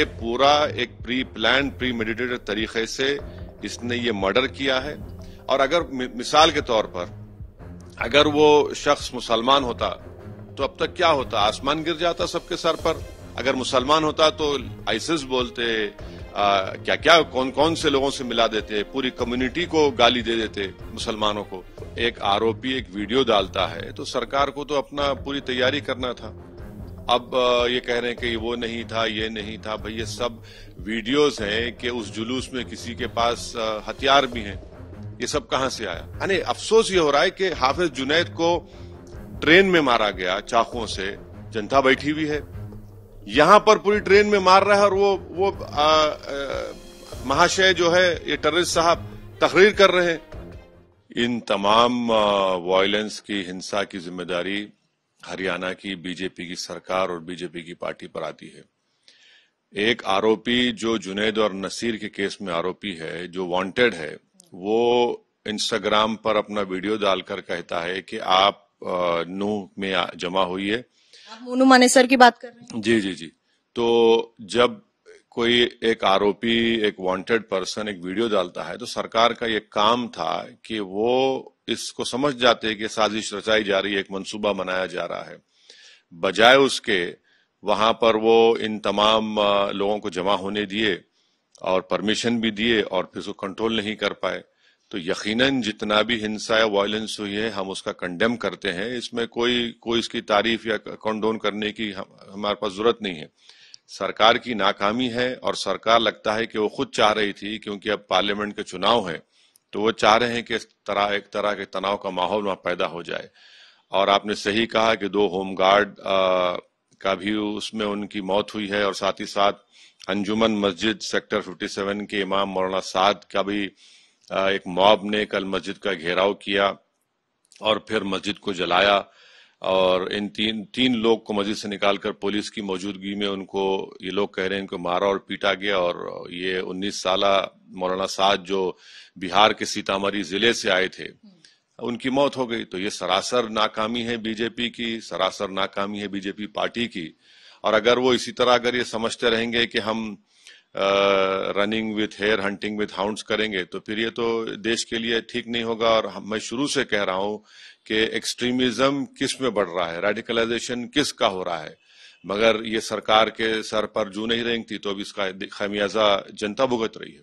ये पूरा एक प्री प्लान प्री मेडिटेटेड तरीके से इसने ये मर्डर किया है और अगर मिसाल के तौर पर अगर वो शख्स मुसलमान होता तो अब तक क्या होता आसमान गिर जाता सबके सर पर अगर मुसलमान होता तो आइसिस बोलते आ, क्या क्या कौन कौन से लोगों से मिला देते पूरी कम्युनिटी को गाली दे देते मुसलमानों को एक आरोपी एक वीडियो डालता है तो सरकार को तो अपना पूरी तैयारी करना था अब ये कह रहे हैं कि वो नहीं था ये नहीं था भाई ये सब वीडियोस हैं कि उस जुलूस में किसी के पास हथियार भी हैं ये सब कहां से आया अरे अफसोस ये हो रहा है कि हाफिज जुनैद को ट्रेन में मारा गया चाकुओं से जनता बैठी हुई है यहां पर पूरी ट्रेन में मार रहा है और वो वो महाशय जो है ये टेररिस्ट साहब तकरीर कर रहे हैं इन तमाम वायलेंस की हिंसा की जिम्मेदारी हरियाणा की बीजेपी की सरकार और बीजेपी की पार्टी पर आती है एक आरोपी जो जुनेद और नसीर के केस में आरोपी है जो वांटेड है वो इंस्टाग्राम पर अपना वीडियो डालकर कहता है कि आप नू में जमा हुई है मोनू मानेसर की बात कर रहे हैं जी जी जी तो जब कोई एक आरोपी एक वांटेड पर्सन एक वीडियो डालता है तो सरकार का ये काम था कि वो इसको समझ जाते हैं कि साजिश रचाई जा रही है एक मंसूबा मनाया जा रहा है बजाय उसके वहां पर वो इन तमाम लोगों को जमा होने दिए और परमिशन भी दिए और फिर उसको कंट्रोल नहीं कर पाए तो यकीनन जितना भी हिंसा या वायलेंस हुई है हम उसका कंडेम करते हैं इसमें कोई कोई इसकी तारीफ या कंडोन करने की हम, हमारे पास जरूरत नहीं है सरकार की नाकामी है और सरकार लगता है कि वो खुद चाह रही थी क्योंकि अब पार्लियामेंट के चुनाव है तो वो चाह रहे हैं कि इस तरह एक तरह के तनाव का माहौल वहां पैदा हो जाए और आपने सही कहा कि दो होमगार्ड का भी उसमें उनकी मौत हुई है और साथ ही साथ अंजुमन मस्जिद सेक्टर 57 के इमाम मौलाना साद का भी आ, एक मॉब ने कल मस्जिद का घेराव किया और फिर मस्जिद को जलाया और इन तीन तीन लोग को मस्जिद से निकालकर पुलिस की मौजूदगी में उनको ये लोग कह रहे हैं इनको मारा और पीटा गया और ये 19 साल मौलाना साद जो बिहार के सीतामढ़ी जिले से आए थे उनकी मौत हो गई तो ये सरासर नाकामी है बीजेपी की सरासर नाकामी है बीजेपी पार्टी की और अगर वो इसी तरह अगर ये समझते रहेंगे कि हम running with hare hunting with hounds करेंगे तो फिर ये तो देश के लिए ठीक नहीं होगा और मैं शुरू से कह रहा हूं कि एक्सट्रीमिज्म किस में बढ़ रहा है रेडिकलाइजेशन किस का हो रहा है मगर ये सरकार के सर पर जू नहीं रेंगती तो अब इसका खमियाजा जनता भुगत रही है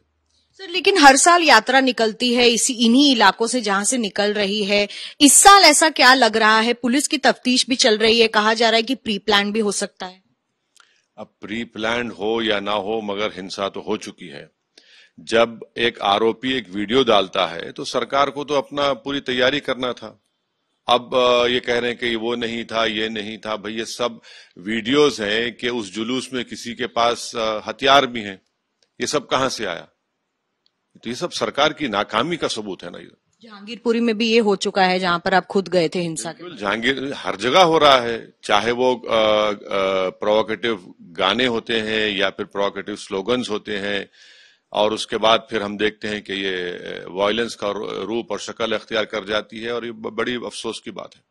सर लेकिन हर साल यात्रा निकलती है इसी इन्हीं इलाकों से जहां से निकल रही है इस साल ऐसा क्या लग रहा है पुलिस की तफ्तीश भी चल रही है कहा जा रहा है कि प्री प्लान भी हो सकता है अब प्री प्लान हो या ना हो मगर हिंसा तो हो चुकी है जब एक आरोपी एक वीडियो डालता है तो सरकार को तो अपना पूरी तैयारी करना था अब ये कह रहे हैं कि वो नहीं था ये नहीं था भाई ये सब वीडियोस हैं कि उस जुलूस में किसी के पास हथियार भी हैं ये सब कहां से आया तो ये सब सरकार की नाकामी का सबूत है ना ये जहांगीरपुरी में भी ये हो चुका है जहां पर आप खुद गए थे हिंसा के जहांगीर हर जगह हो रहा है चाहे वो प्रोवोकेटिव गाने होते हैं या फिर प्रोवोकेटिव स्लोगन्स होते हैं और उसके बाद फिर हम देखते हैं कि ये वायलेंस का रूप और शक्ल अख्तियार कर जाती है और ये बड़ी अफसोस की बात है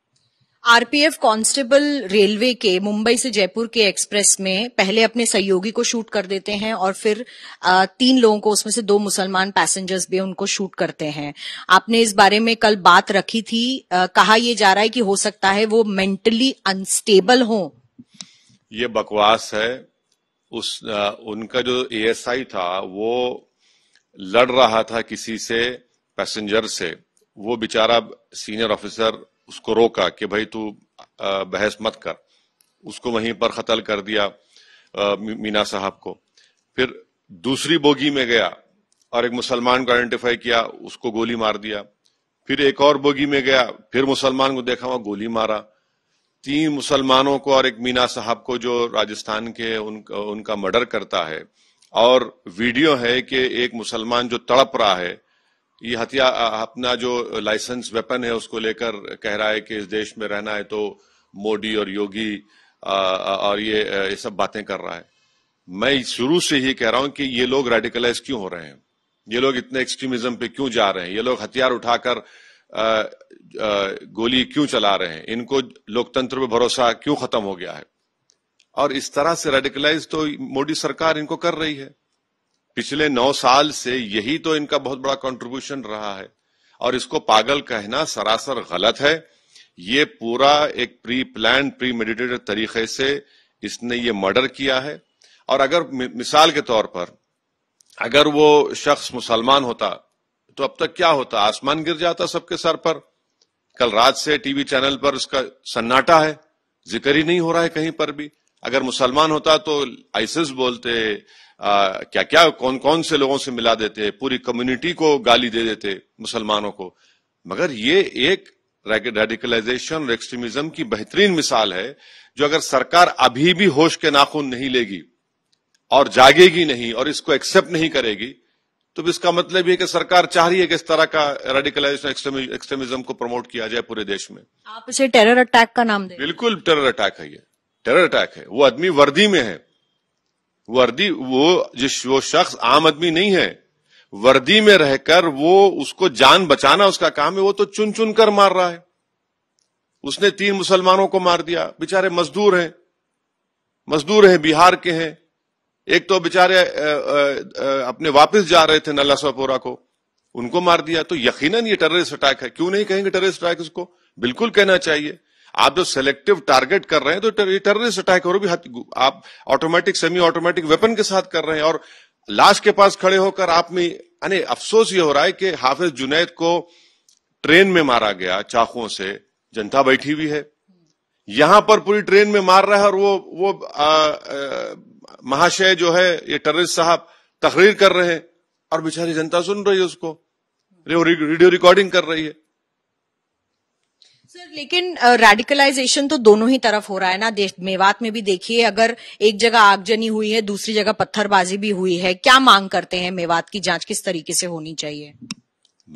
आरपीएफ कांस्टेबल रेलवे के मुंबई से जयपुर के एक्सप्रेस में पहले अपने सहयोगी को शूट कर देते हैं और फिर तीन लोगों को उसमें से दो मुसलमान पैसेंजर्स भी उनको शूट करते हैं आपने इस बारे में कल बात रखी थी कहा यह जा रहा है कि हो सकता है वो मेंटली अनस्टेबल हो ये बकवास है उस आ, उनका जो एएसआई था वो लड़ रहा था किसी से पैसेंजर से वो बेचारा सीनियर ऑफिसर उसको रोका कि भाई तू बहस मत कर उसको वहीं पर कतल कर दिया मीना साहब को फिर दूसरी बोगी में गया और एक मुसलमान को आइडेंटिफाई किया उसको गोली मार दिया फिर एक और बोगी में गया फिर मुसलमान को देखा वहां गोली मारा तीन मुसलमानों को और एक मीना साहब को जो राजस्थान के उन, उनका मर्डर करता है और वीडियो है कि एक मुसलमान जो तड़प रहा है ये हथियार अपना जो लाइसेंस वेपन है उसको लेकर कह रहा है कि इस देश में रहना है तो मोदी और योगी और ये ये सब बातें कर रहा है मैं शुरू से ही कह रहा हूं कि ये लोग रेडिकलाइज क्यों हो रहे हैं ये लोग इतने एक्सट्रीमिज्म पे क्यों जा रहे हैं ये लोग हथियार उठाकर गोली क्यों चला रहे हैं इनको लोकतंत्र पर भरोसा क्यों खत्म हो गया है और इस तरह से रेडिकलाइज तो मोदी सरकार इनको कर रही है पिछले नौ साल से यही तो इनका बहुत बड़ा कंट्रीब्यूशन रहा है और इसको पागल कहना सरासर गलत है ये पूरा एक प्री प्लान प्री मेडिटेटेड तरीके से इसने ये मर्डर किया है और अगर मिसाल के तौर पर अगर वो शख्स मुसलमान होता तो अब तक क्या होता आसमान गिर जाता सबके सर पर कल रात से टीवी चैनल पर उसका सन्नाटा है जिक्र ही नहीं हो रहा है कहीं पर भी अगर मुसलमान होता तो आइसिस बोलते आ, क्या क्या कौन कौन से लोगों से मिला देते पूरी कम्युनिटी को गाली दे देते मुसलमानों को मगर ये एक रेडिकलाइजेशन और एक्सट्रीमिज्म की बेहतरीन मिसाल है जो अगर सरकार अभी भी होश के नाखून नहीं लेगी और जागेगी नहीं और इसको एक्सेप्ट नहीं करेगी तो इसका मतलब ये कि सरकार चाह रही है कि इस तरह का रेडिकलाइजेशन एक्सट्रीमिज्म को प्रमोट किया जाए पूरे देश में आप इसे टेरर अटैक का नाम दें बिल्कुल टेरर अटैक है ये टेरर अटैक है वो आदमी वर्दी में है वर्दी वो जिस वो शख्स आम आदमी नहीं है वर्दी में रहकर वो उसको जान बचाना उसका काम है वो तो चुन चुन कर मार रहा है उसने तीन मुसलमानों को मार दिया बेचारे मजदूर हैं मजदूर हैं बिहार के हैं एक तो बेचारे अपने वापस जा रहे थे नल्ला को उनको मार दिया तो यकीनन ये टेररिस्ट अटैक है क्यों नहीं कहेंगे टेररिस्ट अटैक उसको बिल्कुल कहना चाहिए आप जो सेलेक्टिव टारगेट कर रहे हैं तो टेररिस्ट अटैक और भी आप ऑटोमेटिक सेमी ऑटोमेटिक वेपन के साथ कर रहे हैं और लाश के पास खड़े होकर आप में अने अफसोस ये हो रहा है कि हाफिज जुनैद को ट्रेन में मारा गया चाकुओं से जनता बैठी हुई है यहां पर पूरी ट्रेन में मार रहा है और वो वो महाशय जो है ये टेररिस्ट साहब तकरीर कर रहे हैं और बेचारी जनता सुन रही है उसको रेडियो रिकॉर्डिंग कर रही है सर लेकिन रेडिकलाइजेशन तो दोनों ही तरफ हो रहा है ना देश मेवात में भी देखिए अगर एक जगह आगजनी हुई है दूसरी जगह पत्थरबाजी भी हुई है क्या मांग करते हैं मेवात की जांच किस तरीके से होनी चाहिए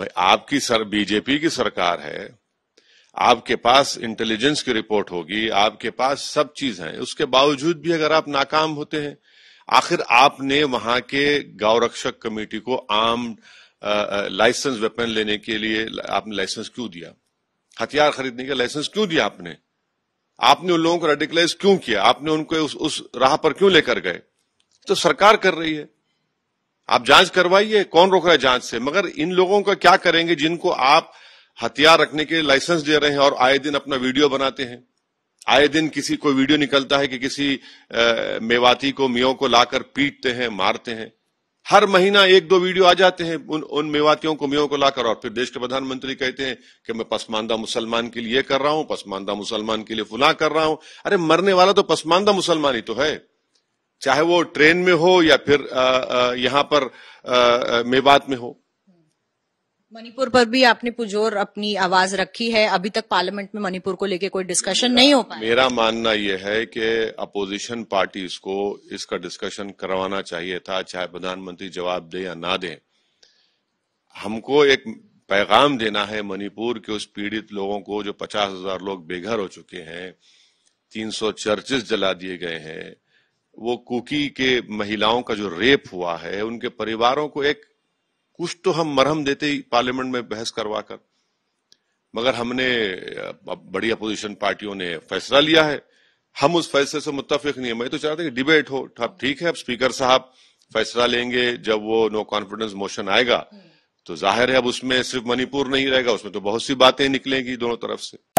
भाई आपकी सर बीजेपी की सरकार है आपके पास इंटेलिजेंस की रिपोर्ट होगी आपके पास सब चीज है उसके बावजूद भी अगर आप नाकाम होते हैं आखिर आपने वहां के गौरक्षक कमेटी को आम लाइसेंस वेपन लेने के लिए आपने लाइसेंस क्यों दिया हथियार खरीदने का लाइसेंस क्यों दिया आपने आपने उन लोगों को रेडिकलाइज क्यों किया आपने उनको उस उस राह पर क्यों लेकर गए तो सरकार कर रही है आप जांच करवाइए कौन रोक रहा है जांच से मगर इन लोगों का क्या करेंगे जिनको आप हथियार रखने के लाइसेंस दे रहे हैं और आए दिन अपना वीडियो बनाते हैं आए दिन किसी कोई वीडियो निकलता है कि किसी आ, मेवाती को मियो को लाकर पीटते हैं मारते हैं हर महीना एक दो वीडियो आ जाते हैं उन उन मेवातियों को मेवों को लाकर और फिर देश के प्रधानमंत्री कहते हैं कि मैं पसमानदा मुसलमान के लिए कर रहा हूं पसमानदा मुसलमान के लिए फुला कर रहा हूं अरे मरने वाला तो पसमानदा मुसलमान ही तो है चाहे वो ट्रेन में हो या फिर यहां पर मेवात में हो मणिपुर पर भी आपने पुजोर अपनी आवाज रखी है अभी तक पार्लियामेंट में मणिपुर को लेके कोई डिस्कशन नहीं हो पाया मेरा मानना यह है कि अपोजिशन पार्टीज को इसका डिस्कशन करवाना चाहिए था चाहे प्रधानमंत्री जवाब दे या ना दे हमको एक पैगाम देना है मणिपुर के उस पीड़ित लोगों को जो पचास हजार लोग बेघर हो चुके हैं तीन सौ चर्चेस जला दिए गए हैं वो कुकी के महिलाओं का जो रेप हुआ है उनके परिवारों को एक कुछ तो हम मरहम देते ही पार्लियामेंट में बहस करवा कर मगर हमने बड़ी अपोजिशन पार्टियों ने फैसला लिया है हम उस फैसले से मुतफिक नहीं है मैं तो चाहता कि डिबेट हो ठीक है अब स्पीकर साहब फैसला लेंगे जब वो नो कॉन्फिडेंस मोशन आएगा हम्म। तो जाहिर है अब उसमें सिर्फ मणिपुर नहीं रहेगा उसमें तो बहुत सी बातें निकलेंगी दोनों तरफ से